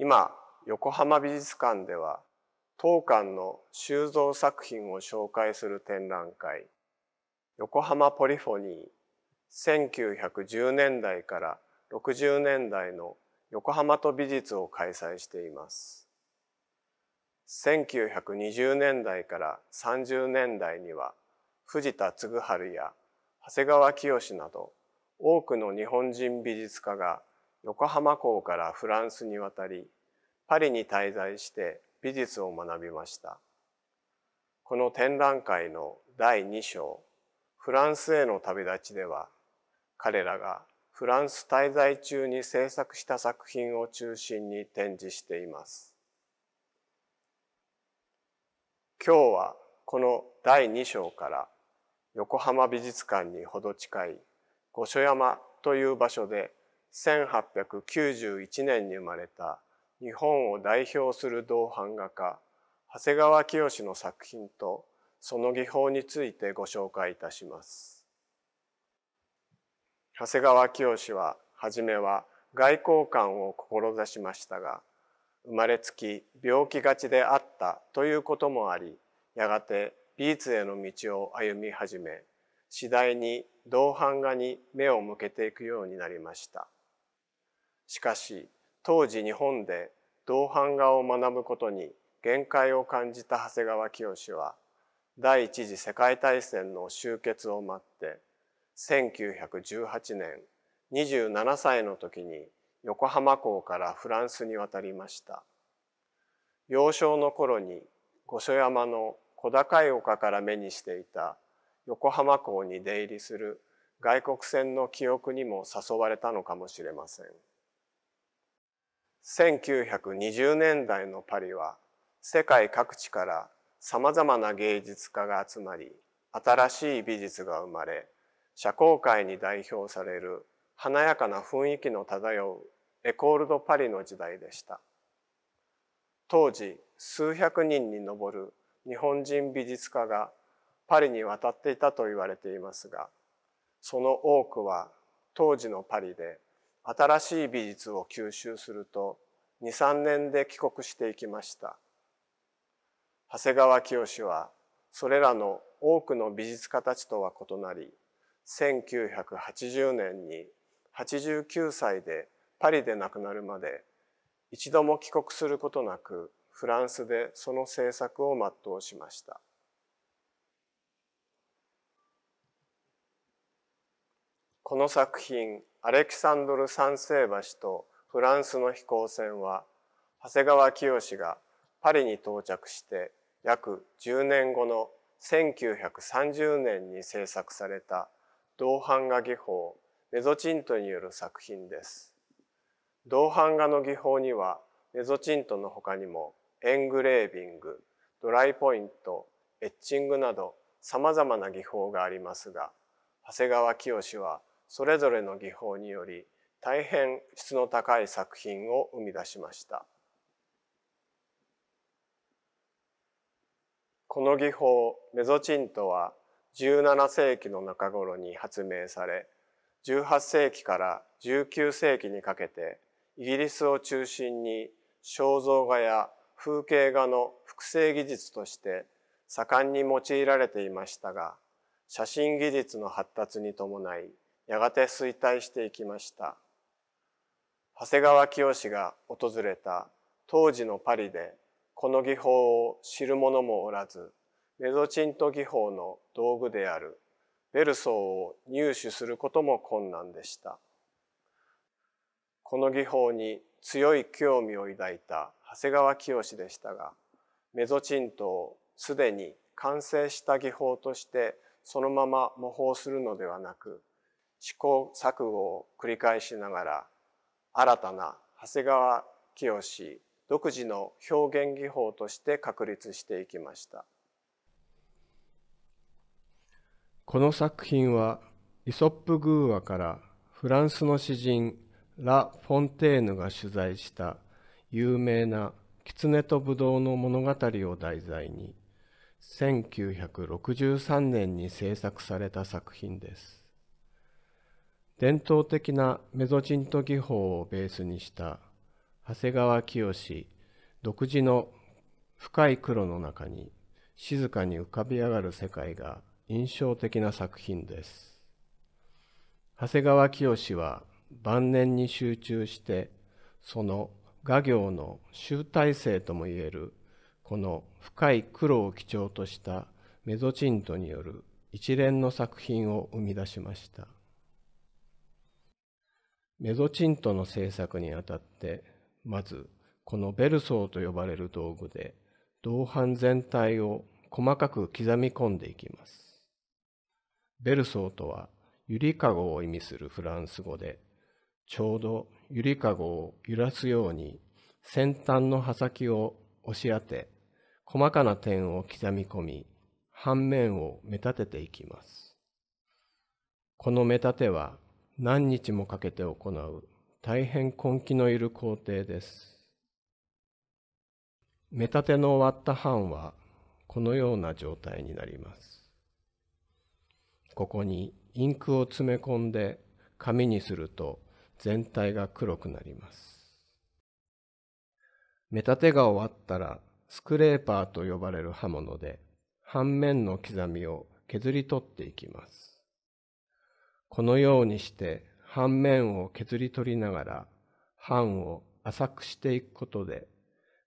今横浜美術館では当館の収蔵作品を紹介する展覧会横浜ポリフォニー1910年代から60年代の横浜と美術を開催しています。1920年代から30年代には藤田嗣治や長谷川清など多くの日本人美術家が横浜港からフランスに渡りパリに滞在して美術を学びましたこの展覧会の第2章フランスへの旅立ちでは彼らがフランス滞在中に制作した作品を中心に展示しています今日はこの第2章から横浜美術館にほど近い御所山という場所で1891年に生まれた日本を代表する銅版画家長谷川清の作品とその技法についてご紹介いたします。長谷川清は初めは外交官を志しましたが生まれつき病気がちであったということもありやがて美術への道を歩み始め次第に銅版画に目を向けていくようになりました。しかし当時日本で銅版画を学ぶことに限界を感じた長谷川清は第一次世界大戦の終結を待って1918年27歳の時に横浜港からフランスに渡りました幼少の頃に御所山の小高い丘から目にしていた横浜港に出入りする外国船の記憶にも誘われたのかもしれません。1920年代のパリは世界各地からさまざまな芸術家が集まり新しい美術が生まれ社交界に代表される華やかな雰囲気の漂うエコールド・パリの時代でした当時数百人に上る日本人美術家がパリに渡っていたと言われていますがその多くは当時のパリで新しい美術を吸収すると23年で帰国していきました長谷川清はそれらの多くの美術家たちとは異なり1980年に89歳でパリで亡くなるまで一度も帰国することなくフランスでその制作を全うしましたこの作品アレキサンドル三世橋とフランスの飛行船は長谷川清がパリに到着して約10年後の1930年に制作された銅版画技法メゾチントによる作品です。銅版画の技法にはメゾチントの他にもエングレービング、ドライポイント、エッチングなど様々な技法がありますが、長谷川清はそれぞれの技法により大変質の高い作品を生み出しましたこの技法メゾチントは17世紀の中頃に発明され18世紀から19世紀にかけてイギリスを中心に肖像画や風景画の複製技術として盛んに用いられていましたが写真技術の発達に伴いやがて衰退していきました。長谷川清が訪れた当時のパリでこの技法を知る者もおらずメゾチント技法の道具であるベルソーを入手することも困難でした。この技法に強い興味を抱いた長谷川清でしたがメゾチントをすでに完成した技法としてそのまま模倣するのではなく試行錯誤を繰り返しながら新たな長谷川清独自の表現技法として確立していきましたこの作品はイソップ寓話からフランスの詩人ラ・フォンテーヌが取材した有名な狐とブドウの物語を題材に1963年に制作された作品です。伝統的なメゾチント技法をベースにした長谷川清独自の深い黒の中に静かに浮かび上がる世界が印象的な作品です。長谷川清は晩年に集中してその画業の集大成ともいえるこの深い黒を基調としたメゾチントによる一連の作品を生み出しました。メゾチントの製作にあたってまずこのベルソーと呼ばれる道具で銅板全体を細かく刻み込んでいきますベルソーとはゆりかごを意味するフランス語でちょうどゆりかごを揺らすように先端の刃先を押し当て細かな点を刻み込み半面を目立てていきますこの目立ては何日もかけて行う大変根気のいる工程です。目立ての終わった版はこのような状態になります。ここにインクを詰め込んで紙にすると全体が黒くなります。目立てが終わったらスクレーパーと呼ばれる刃物で半面の刻みを削り取っていきます。このようにして反面を削り取りながら版を浅くしていくことで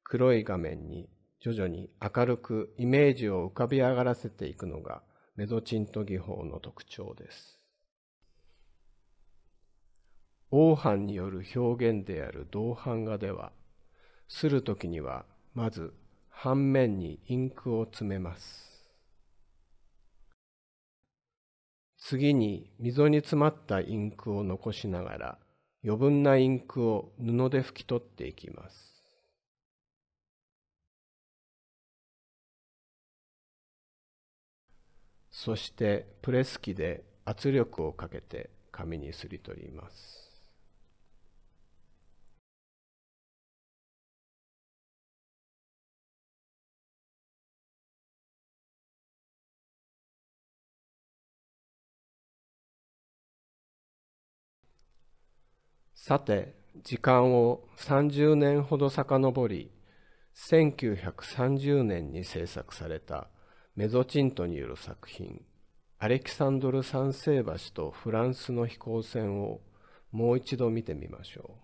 黒い画面に徐々に明るくイメージを浮かび上がらせていくのがメゾチント技法の特徴です。黄藩による表現である銅版画では、する時にはまず半面にインクを詰めます。次に溝に詰まったインクを残しながら余分なインクを布で拭き取っていきます。そしてプレス機で圧力をかけて紙にすり取ります。さて時間を30年ほど遡り1930年に制作されたメゾチントによる作品「アレキサンドル三世橋とフランスの飛行船」をもう一度見てみましょ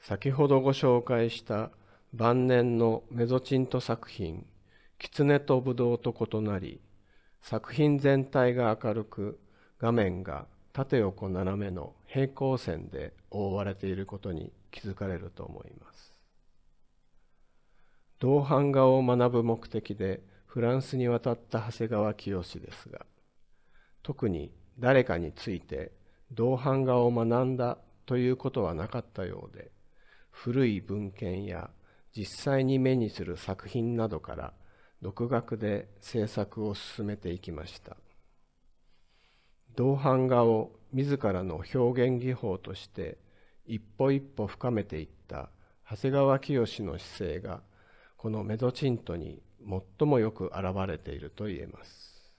う先ほどご紹介した晩年のメゾチント作品「狐とブドウ」と異なり作品全体が明るく画面が縦横斜めの平行線で覆われていることに気づかれると思います。銅版画を学ぶ目的でフランスに渡った長谷川清ですが、特に誰かについて銅版画を学んだということはなかったようで、古い文献や実際に目にする作品などから独学で制作を進めていきました。同伴画を自らの表現技法として一歩一歩深めていった長谷川清の姿勢がこのメゾチントに最もよく現れていると言えます。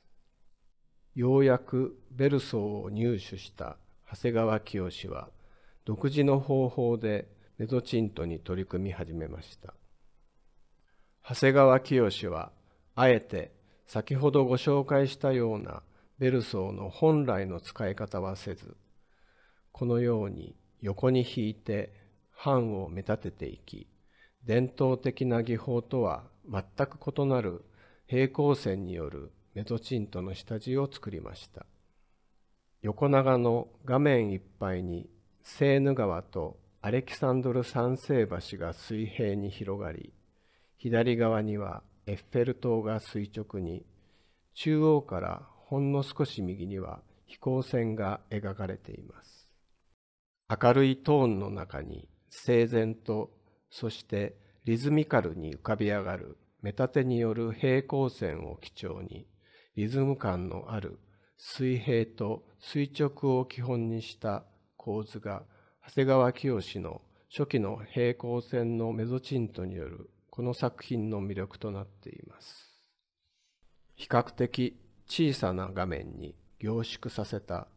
ようやくベルソーを入手した長谷川清は独自の方法でメゾチントに取り組み始めました。長谷川清はあえて先ほどご紹介したようなベルソーの本来の使い方はせずこのように横に引いて版を目立てていき伝統的な技法とは全く異なる平行線によるメゾチントの下地を作りました横長の画面いっぱいにセーヌ川とアレキサンドル三世橋が水平に広がり左側にはエッフェル塔が垂直に中央からほんの少し右には飛行船が描かれています。明るいトーンの中に整然とそしてリズミカルに浮かび上がる目立てによる平行線を基調にリズム感のある水平と垂直を基本にした構図が長谷川清の初期の平行線のメゾチントによるこの作品の魅力となっています。比較的小さな画面に凝縮させた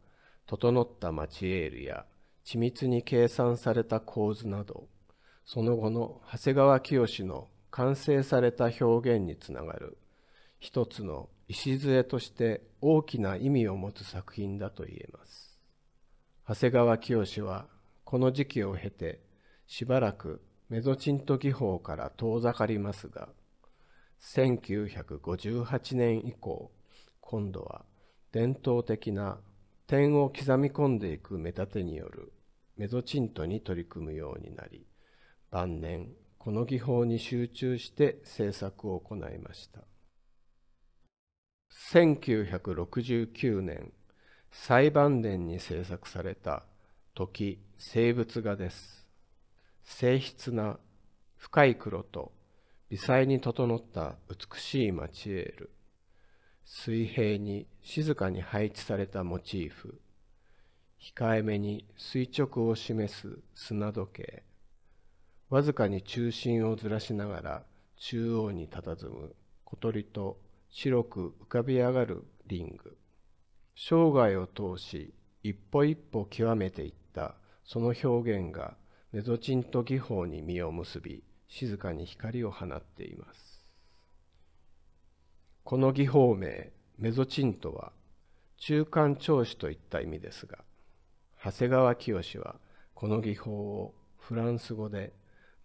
整ったマチエールや緻密に計算された構図などその後の長谷川清の完成された表現につながる一つの礎として大きな意味を持つ作品だと言えます長谷川清はこの時期を経てしばらくメゾチント技法から遠ざかりますが1958年以降今度は伝統的な点を刻み込んでいく目立てによるメゾチントに取り組むようになり晩年この技法に集中して制作を行いました1969年最晩年に制作された時生物画です静筆な深い黒と微細に整った美しいマチエール水平に静かに配置されたモチーフ控えめに垂直を示す砂時計わずかに中心をずらしながら中央に佇む小鳥と白く浮かび上がるリング生涯を通し一歩一歩極めていったその表現がメゾチント技法に実を結び静かに光を放っていますこの技法名メゾチンとは中間調子といった意味ですが長谷川清はこの技法をフランス語で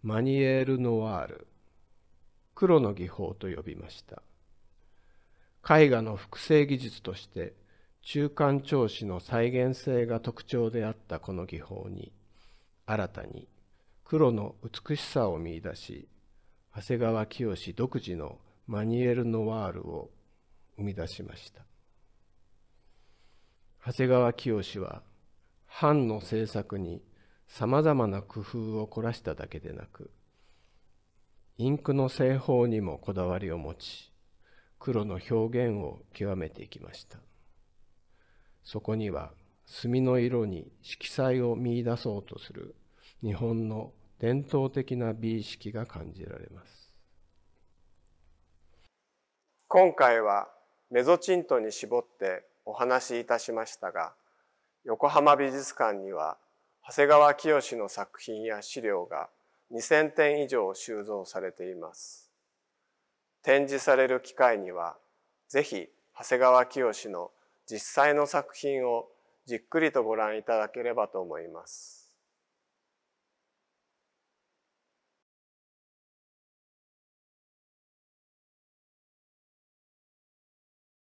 マニエール・ノワール黒の技法と呼びました絵画の複製技術として中間調子の再現性が特徴であったこの技法に新たに黒の美しさを見いだし長谷川清独自のマニエル・ノワールを生み出しました長谷川清は藩の政策にさまざまな工夫を凝らしただけでなくインクの製法にもこだわりを持ち黒の表現を極めていきましたそこには墨の色に色彩を見いだそうとする日本の伝統的な美意識が感じられます今回はメゾチントに絞ってお話しいたしましたが横浜美術館には長谷川清の作品や資料が2000点以上収蔵されています。展示される機会にはぜひ長谷川清の実際の作品をじっくりとご覧いただければと思います。